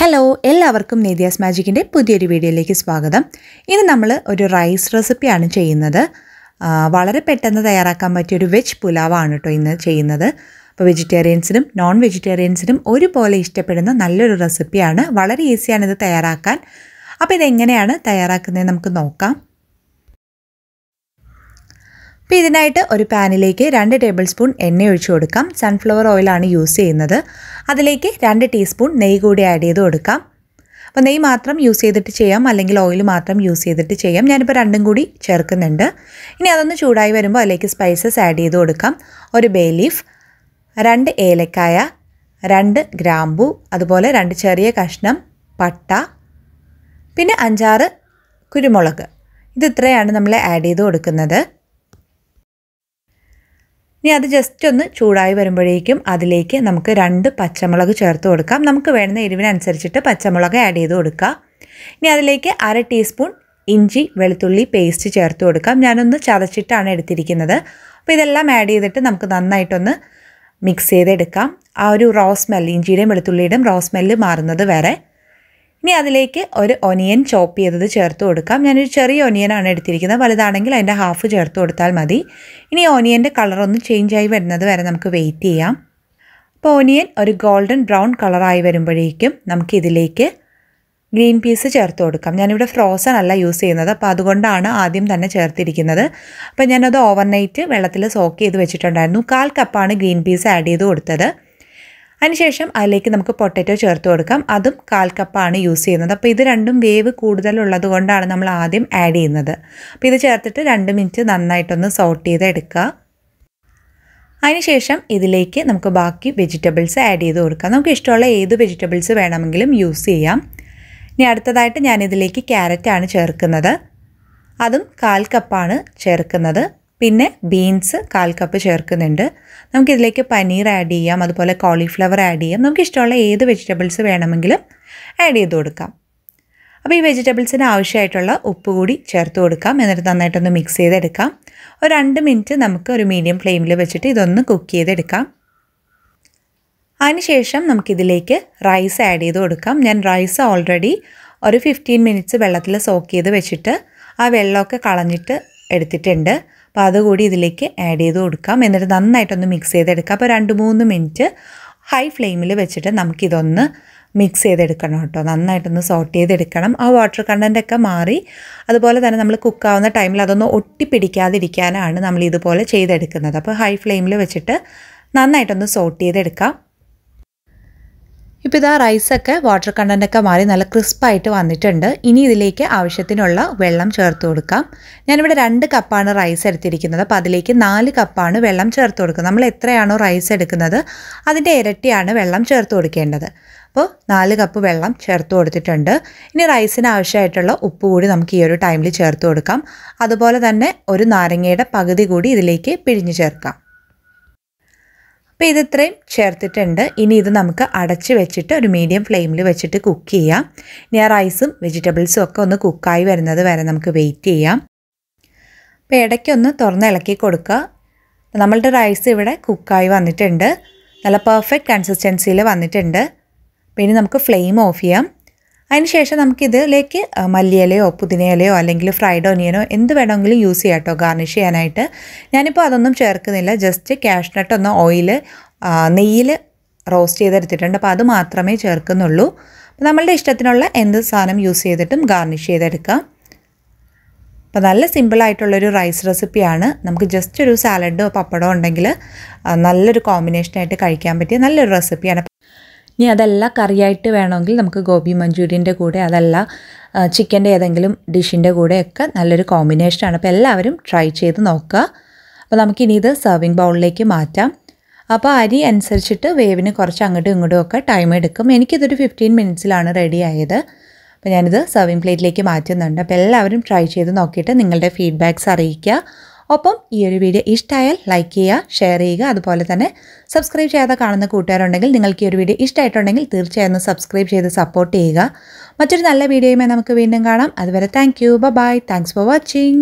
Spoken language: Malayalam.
ഹലോ എല്ലാവർക്കും നേതിയാസ് മാജിക്കിൻ്റെ പുതിയൊരു വീഡിയോയിലേക്ക് സ്വാഗതം ഇന്ന് നമ്മൾ ഒരു റൈസ് റെസിപ്പിയാണ് ചെയ്യുന്നത് വളരെ പെട്ടെന്ന് തയ്യാറാക്കാൻ പറ്റിയ ഒരു വെജ് പുലാവാണ് കേട്ടോ ഇന്ന് ചെയ്യുന്നത് അപ്പോൾ വെജിറ്റേറിയൻസിനും നോൺ വെജിറ്റേറിയൻസിനും ഒരുപോലെ ഇഷ്ടപ്പെടുന്ന നല്ലൊരു റെസിപ്പിയാണ് വളരെ ഈസിയാണ് ഇത് തയ്യാറാക്കാൻ അപ്പോൾ ഇതെങ്ങനെയാണ് തയ്യാറാക്കുന്നത് നമുക്ക് നോക്കാം അപ്പോൾ ഇതിനായിട്ട് ഒരു പാനിലേക്ക് രണ്ട് ടേബിൾ സ്പൂൺ എണ്ണ ഒഴിച്ചു കൊടുക്കാം സൺഫ്ലവർ ഓയിലാണ് യൂസ് ചെയ്യുന്നത് അതിലേക്ക് രണ്ട് ടീസ്പൂൺ നെയ്യ് കൂടി ആഡ് ചെയ്ത് കൊടുക്കാം അപ്പോൾ നെയ്യ് മാത്രം യൂസ് ചെയ്തിട്ട് ചെയ്യാം അല്ലെങ്കിൽ ഓയിൽ മാത്രം യൂസ് ചെയ്തിട്ട് ചെയ്യാം ഞാനിപ്പോൾ രണ്ടും കൂടി ചേർക്കുന്നുണ്ട് ഇനി അതൊന്ന് ചൂടായി വരുമ്പോൾ അതിലേക്ക് സ്പൈസസ് ആഡ് ചെയ്ത് കൊടുക്കാം ഒരു ബേ ലീഫ് രണ്ട് ഏലക്കായ രണ്ട് ഗ്രാമ്പു അതുപോലെ രണ്ട് ചെറിയ കഷ്ണം പട്ട പിന്നെ അഞ്ചാറ് കുരുമുളക് ഇത് ഇത്രയാണ് നമ്മൾ ആഡ് ചെയ്ത് കൊടുക്കുന്നത് ഇനി അത് ജസ്റ്റ് ഒന്ന് ചൂടായി വരുമ്പോഴേക്കും അതിലേക്ക് നമുക്ക് രണ്ട് പച്ചമുളക് ചേർത്ത് കൊടുക്കാം നമുക്ക് വേണ്ടുന്ന എരിവിനനുസരിച്ചിട്ട് പച്ചമുളക് ആഡ് ചെയ്ത് കൊടുക്കുക ഇനി അതിലേക്ക് അര ടീസ്പൂൺ ഇഞ്ചി വെളുത്തുള്ളി പേസ്റ്റ് ചേർത്ത് കൊടുക്കാം ഞാനൊന്ന് ചതച്ചിട്ടാണ് എടുത്തിരിക്കുന്നത് അപ്പോൾ ഇതെല്ലാം ആഡ് ചെയ്തിട്ട് നമുക്ക് നന്നായിട്ടൊന്ന് മിക്സ് ചെയ്തെടുക്കാം ആ ഒരു റോ സ്മെല്ല് ഇഞ്ചിയുടെയും വെളുത്തുള്ളിയുടെയും റോ സ്മെല്ല് മാറുന്നത് വരെ ഇനി അതിലേക്ക് ഒരു ഒനിയൻ ചോപ്പ് ചെയ്തത് ചേർത്ത് കൊടുക്കാം ഞാനൊരു ചെറിയ ഒനിയനാണ് എടുത്തിരിക്കുന്നത് വലുതാണെങ്കിൽ അതിൻ്റെ ഹാഫ് ചേർത്ത് കൊടുത്താൽ മതി ഇനി ഒനിയൻ്റെ ചേഞ്ച് ആയി വരുന്നത് വരെ നമുക്ക് വെയിറ്റ് ചെയ്യാം അപ്പോൾ ഒനിയൻ ഒരു ഗോൾഡൻ ബ്രൗൺ കളറായി വരുമ്പോഴേക്കും നമുക്കിതിലേക്ക് ഗ്രീൻ പീസ് ചേർത്ത് കൊടുക്കാം ഞാനിവിടെ ഫ്രോസൺ അല്ല യൂസ് ചെയ്യുന്നത് അപ്പോൾ അതുകൊണ്ടാണ് ആദ്യം തന്നെ ചേർത്തിരിക്കുന്നത് അപ്പോൾ ഞാനത് ഓവർനൈറ്റ് വെള്ളത്തിൽ സോക്ക് ചെയ്ത് വെച്ചിട്ടുണ്ടായിരുന്നു കാൽ കപ്പാണ് ഗ്രീൻ പീസ് ആഡ് ചെയ്ത് കൊടുത്തത് അതിനുശേഷം അതിലേക്ക് നമുക്ക് പൊട്ടറ്റോ ചേർത്ത് കൊടുക്കാം അതും കാൽ കപ്പാണ് യൂസ് ചെയ്യുന്നത് അപ്പോൾ ഇത് രണ്ടും വേവ് കൂടുതലുള്ളത് കൊണ്ടാണ് നമ്മൾ ആദ്യം ആഡ് ചെയ്യുന്നത് അപ്പോൾ ഇത് ചേർത്തിട്ട് രണ്ട് മിനിറ്റ് നന്നായിട്ടൊന്ന് സോട്ട് ചെയ്ത് എടുക്കുക അതിനുശേഷം ഇതിലേക്ക് നമുക്ക് ബാക്കി വെജിറ്റബിൾസ് ആഡ് ചെയ്ത് കൊടുക്കാം നമുക്ക് ഇഷ്ടമുള്ള ഏത് വെജിറ്റബിൾസ് വേണമെങ്കിലും യൂസ് ചെയ്യാം ഇനി അടുത്തതായിട്ട് ഞാനിതിലേക്ക് ക്യാരറ്റാണ് ചേർക്കുന്നത് അതും കാൽ കപ്പാണ് ചേർക്കുന്നത് പിന്നെ ബീൻസ് കാൽ കപ്പ് ചേർക്കുന്നുണ്ട് നമുക്കിതിലേക്ക് പനീർ ആഡ് ചെയ്യാം അതുപോലെ കോളിഫ്ലവർ ആഡ് ചെയ്യാം നമുക്ക് ഇഷ്ടമുള്ള ഏത് വെജിറ്റബിൾസ് വേണമെങ്കിലും ആഡ് ചെയ്ത് കൊടുക്കാം അപ്പോൾ ഈ വെജിറ്റബിൾസിന് ആവശ്യമായിട്ടുള്ള ഉപ്പ് കൂടി ചേർത്ത് കൊടുക്കാം എന്നിട്ട് നന്നായിട്ടൊന്ന് മിക്സ് ചെയ്തെടുക്കാം ഒരു രണ്ട് മിനിറ്റ് നമുക്ക് ഒരു മീഡിയം ഫ്ലെയിമിൽ വെച്ചിട്ട് ഇതൊന്ന് കുക്ക് ചെയ്തെടുക്കാം അതിനുശേഷം നമുക്കിതിലേക്ക് റൈസ് ആഡ് ചെയ്ത് കൊടുക്കാം ഞാൻ റൈസ് ഓൾറെഡി ഒരു ഫിഫ്റ്റീൻ മിനിറ്റ്സ് വെള്ളത്തിൽ സോക്ക് ചെയ്ത് വെച്ചിട്ട് ആ വെള്ളമൊക്കെ കളഞ്ഞിട്ട് എടുത്തിട്ടുണ്ട് അപ്പോൾ അതുകൂടി ഇതിലേക്ക് ആഡ് ചെയ്ത് കൊടുക്കാം എന്നിട്ട് നന്നായിട്ടൊന്ന് മിക്സ് ചെയ്തെടുക്കാം അപ്പോൾ രണ്ട് മൂന്ന് മിനിറ്റ് ഹൈ ഫ്ലെയിമിൽ വെച്ചിട്ട് നമുക്കിതൊന്ന് മിക്സ് ചെയ്തെടുക്കണം കേട്ടോ നന്നായിട്ടൊന്ന് സോട്ട് ചെയ്തെടുക്കണം ആ വാട്ടർ കണ്ടൻറ്റൊക്കെ മാറി അതുപോലെ തന്നെ നമ്മൾ കുക്കാവുന്ന ടൈമിൽ അതൊന്ന് ഒട്ടിപ്പിടിക്കാതിരിക്കാനാണ് നമ്മൾ ഇതുപോലെ ചെയ്തെടുക്കുന്നത് അപ്പോൾ ഹൈ ഫ്ലെയിമിൽ വെച്ചിട്ട് നന്നായിട്ടൊന്ന് സോട്ട് ചെയ്തെടുക്കാം ഇപ്പോൾ ഇതാ റൈസൊക്കെ വാട്ടർ കണ്ടൻറ്റൊക്കെ മാറി നല്ല ക്രിസ്പായിട്ട് വന്നിട്ടുണ്ട് ഇനി ഇതിലേക്ക് ആവശ്യത്തിനുള്ള വെള്ളം ചേർത്ത് കൊടുക്കാം ഞാനിവിടെ രണ്ട് കപ്പാണ് റൈസ് എടുത്തിരിക്കുന്നത് അപ്പോൾ അതിലേക്ക് നാല് കപ്പാണ് വെള്ളം ചേർത്ത് കൊടുക്കുക നമ്മൾ എത്രയാണോ റൈസ് എടുക്കുന്നത് അതിൻ്റെ ഇരട്ടിയാണ് വെള്ളം ചേർത്ത് കൊടുക്കേണ്ടത് അപ്പോൾ നാല് കപ്പ് വെള്ളം ചേർത്ത് കൊടുത്തിട്ടുണ്ട് ഇനി റൈസിന് ആവശ്യമായിട്ടുള്ള ഉപ്പ് കൂടി നമുക്ക് ഈ ഒരു ടൈമിൽ ചേർത്ത് കൊടുക്കാം അതുപോലെ തന്നെ ഒരു നാരങ്ങയുടെ പകുതി കൂടി ഇതിലേക്ക് പിഴിഞ്ഞ് ചേർക്കാം അപ്പോൾ ഇതിത്രയും ചേർത്തിട്ടുണ്ട് ഇനി ഇത് നമുക്ക് അടച്ച് വെച്ചിട്ട് ഒരു മീഡിയം ഫ്ലെയിമിൽ വെച്ചിട്ട് കുക്ക് ചെയ്യാം ഇനി ആ റൈസും വെജിറ്റബിൾസും ഒക്കെ ഒന്ന് കുക്കായി വരുന്നത് വരെ നമുക്ക് വെയിറ്റ് ചെയ്യാം അപ്പോൾ ഇടയ്ക്കൊന്ന് തുറന്ന് ഇളക്കി കൊടുക്കുക നമ്മളുടെ റൈസ് ഇവിടെ കുക്കായി വന്നിട്ടുണ്ട് നല്ല പെർഫെക്റ്റ് കൺസിസ്റ്റൻസിയിൽ വന്നിട്ടുണ്ട് അപ്പോൾ ഇനി നമുക്ക് ഫ്ലെയിം ഓഫ് ചെയ്യാം അതിനുശേഷം നമുക്കിതിലേക്ക് മല്ലിയിലയോ പുതിനയിലയോ അല്ലെങ്കിൽ ഫ്രൈഡ് ഒനിയനോ എന്ത് വേണമെങ്കിലും യൂസ് ചെയ്യാം കേട്ടോ ഗാർണിഷ് ചെയ്യാനായിട്ട് ഞാനിപ്പോൾ അതൊന്നും ചേർക്കുന്നില്ല ജസ്റ്റ് കാഷ്നട്ട് ഒന്ന് ഓയിൽ നെയ്യിൽ റോസ്റ്റ് ചെയ്തെടുത്തിട്ടുണ്ട് അപ്പോൾ അത് മാത്രമേ ചേർക്കുന്നുള്ളൂ നമ്മളുടെ ഇഷ്ടത്തിനുള്ള എന്ത് സാധനം യൂസ് ചെയ്തിട്ടും ഗാർണിഷ് ചെയ്തെടുക്കാം അപ്പോൾ നല്ല സിമ്പിളായിട്ടുള്ളൊരു റൈസ് റെസിപ്പിയാണ് നമുക്ക് ജസ്റ്റ് ഒരു സാലഡോ പപ്പടോ ഉണ്ടെങ്കിൽ നല്ലൊരു കോമ്പിനേഷനായിട്ട് കഴിക്കാൻ പറ്റിയ നല്ലൊരു റെസിപ്പിയാണ് ഇനി അതല്ല കറിയായിട്ട് വേണമെങ്കിൽ നമുക്ക് ഗോബി മഞ്ചൂരിയൻ്റെ കൂടെ അതല്ല ചിക്കൻ്റെ ഏതെങ്കിലും ഡിഷിൻ്റെ കൂടെയൊക്കെ നല്ലൊരു കോമ്പിനേഷനാണ് അപ്പോൾ എല്ലാവരും ട്രൈ ചെയ്ത് നോക്കുക അപ്പോൾ നമുക്കിനി ഇത് സെർവിങ് ബൗളിലേക്ക് മാറ്റാം അപ്പോൾ അരി അനുസരിച്ചിട്ട് വേവിന് കുറച്ച് അങ്ങോട്ടും ഇങ്ങോട്ടും ഒക്കെ ടൈം എടുക്കും എനിക്കിതൊരു ഫിഫ്റ്റീൻ മിനിറ്റ്സിലാണ് റെഡി ആയത് അപ്പോൾ ഞാനിത് സെർവിങ് പ്ലേറ്റിലേക്ക് മാറ്റുന്നുണ്ട് അപ്പോൾ എല്ലാവരും ട്രൈ ചെയ്ത് നോക്കിയിട്ട് നിങ്ങളുടെ ഫീഡ്ബാക്ക്സ് അറിയിക്കുക ഒപ്പം ഈ ഒരു വീഡിയോ ഇഷ്ടമായാൽ ലൈക്ക് ചെയ്യുക ഷെയർ ചെയ്യുക അതുപോലെ തന്നെ സബ്സ്ക്രൈബ് ചെയ്യാതെ കാണുന്ന കൂട്ടുകാരുണ്ടെങ്കിൽ നിങ്ങൾക്ക് ഈ ഒരു വീഡിയോ ഇഷ്ടമായിട്ടുണ്ടെങ്കിൽ തീർച്ചയായും സബ്സ്ക്രൈബ് ചെയ്ത് സപ്പോർട്ട് ചെയ്യുക മറ്റൊരു നല്ല വീഡിയോയുമായി നമുക്ക് വീണ്ടും കാണാം അതുവരെ thank you bye thanks for watching